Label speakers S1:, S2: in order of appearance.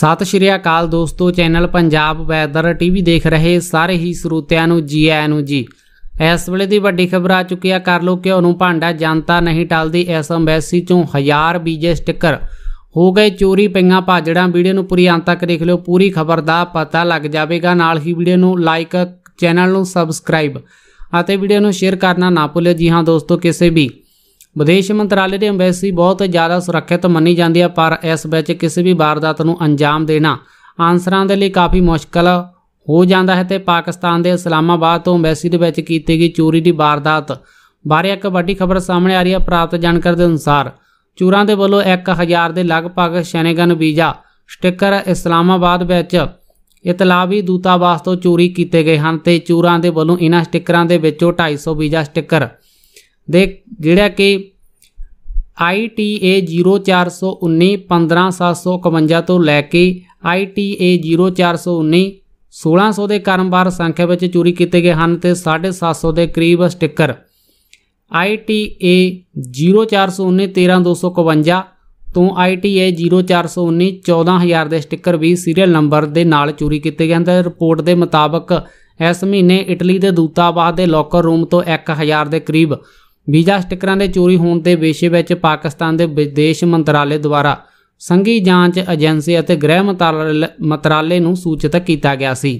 S1: ਸਤਿ ਸ਼੍ਰੀ ਅਕਾਲ ਦੋਸਤੋ channel Punjab weather TV ਦੇਖ ਰਹੇ ਸਾਰੇ ਹੀ ਸਰੋਤਿਆਂ ਨੂੰ ਜੀ ਆਇਆਂ ਨੂੰ ਜੀ ਇਸ ਵੇਲੇ ਦੀ ਵੱਡੀ ਖਬਰ ਆ ਚੁੱਕੀ ਆ ਕਰ ਲੋ ਕਿ ਨੂੰ ਭਾਂਡਾ ਜਨਤਾ ਨਹੀਂ ਟਲਦੀ ਇਸ ਐਮਬੈਸੀ ਚੋਂ ਹਜ਼ਾਰ ਬੀਜੇ ਸਟicker ਹੋ ਗਏ ਚੋਰੀ ਪਈਆਂ ਭਾਜੜਾਂ ਵੀਡੀਓ ਨੂੰ ਪੂਰੀ ਅੰਤ ਤੱਕ ਦੇਖ ਲਿਓ ਪੂਰੀ ਖਬਰ ਦਾ ਪਤਾ ਲੱਗ ਜਾਵੇਗਾ ਨਾਲ ਹੀ ਵੀਡੀਓ ਨੂੰ ਲਾਈਕ ਚੈਨਲ ਨੂੰ ਸਬਸਕ੍ਰਾਈਬ ਅਤੇ ਵੀਡੀਓ ਨੂੰ ਸ਼ੇਅਰ ਕਰਨਾ ਨਾ ਭੁੱਲਿਓ ਜੀ ਹਾਂ ਦੋਸਤੋ ਕਿਸੇ ਵੀ ਵਿਦੇਸ਼ ਮੰਤਰਾਲੇ ਦੀ ਐਮਬੈਸੀ ਬਹੁਤ ਜ਼ਿਆਦਾ ਸੁਰੱਖਿਅਤ ਮੰਨੀ ਜਾਂਦੀ ਹੈ ਪਰ ਇਸ ਵਿੱਚ ਕਿਸੇ ਵੀ ਵਾਰਦਾਤ ਨੂੰ ਅੰਜਾਮ ਦੇਣਾ ਆਨਸਰਾਂ ਦੇ ਲਈ ਕਾਫੀ ਮੁਸ਼ਕਲ ਹੋ ਜਾਂਦਾ ਹੈ ਤੇ ਪਾਕਿਸਤਾਨ ਦੇ ਇਸਲਾਮਾਬਾਦ ਤੋਂ ਐਮਬੈਸੀ ਦੇ ਵਿੱਚ ਕੀਤੀ ਗਈ ਚੋਰੀ ਦੀ ਵਾਰਦਾਤ ਬਾਰੇ ਇੱਕ ਵੱਡੀ ਖਬਰ ਸਾਹਮਣੇ ਆ ਰਹੀ ਹੈ ਪ੍ਰਾਪਤ ਜਾਣਕਾਰੀ ਦੇ ਅਨੁਸਾਰ ਚੋਰਾਂ ਦੇ ਵੱਲੋਂ 1000 ਦੇ ਲਗਭਗ ਸ਼ੈਨੇਗਨ ਵੀਜ਼ਾ ਸਟicker ਇਸਲਾਮਾਬਾਦ ਵਿੱਚ ਇਤਲਾਵੀ ਦੂਤਾਵਾਸ ਤੋਂ ਚੋਰੀ ਕੀਤੇ ਗਏ ਹਨ ਤੇ ਚੋਰਾਂ ਦੇ ਵੱਲੋਂ ਇਹਨਾਂ ਸਟickerਾਂ ਦੇ ਵਿੱਚੋਂ 250 ਵੀਜ਼ਾ ਸਟicker ਦੇ ਜਿਹੜਾ ਕਿ ITA 0419 15751 ਤੋਂ ਲੈ ਕੇ ITA 0419 1600 ਦੇ ਕਰਮਵਾਰ ਸੰਖਿਆ ਵਿੱਚ ਚੋਰੀ ਕੀਤੇ ਗਏ ਹਨ ਤੇ 750 ਦੇ ਕਰੀਬ ਸਟicker ITA 0419 13251 ਤੋਂ ITA 0419 14000 ਦੇ ਸਟicker ਵੀ ਸੀਰੀਅਲ ਨੰਬਰ ਦੇ ਨਾਲ ਚੋਰੀ ਕੀਤੇ ਗਏ ਹਨ ਤੇ ਰਿਪੋਰਟ ਦੇ ਮੁਤਾਬਕ ਇਸ ਮਹੀਨੇ ਇਟਲੀ ਦੇ ਦੂਤਾਵਾਸ ਦੇ ਲੋਕਰ ਰੂਮ ਤੋਂ 1000 ਦੇ ਕਰੀਬ ਵੀਜ਼ਾ ਸਟਿਕਰਾਂ ਦੇ ਚੋਰੀ ਹੋਣ ਦੇ ਵਿਸ਼ੇ ਵਿੱਚ ਪਾਕਿਸਤਾਨ ਦੇ ਵਿਦੇਸ਼ ਮੰਤਰਾਲੇ ਦੁਆਰਾ ਸੰਘੀ ਜਾਂਚ ਏਜੰਸੀ ਅਤੇ ਗ੍ਰਹਿ ਮੰਤਰਾਲੇ ਨੂੰ ਸੂਚਿਤ ਕੀਤਾ ਗਿਆ ਸੀ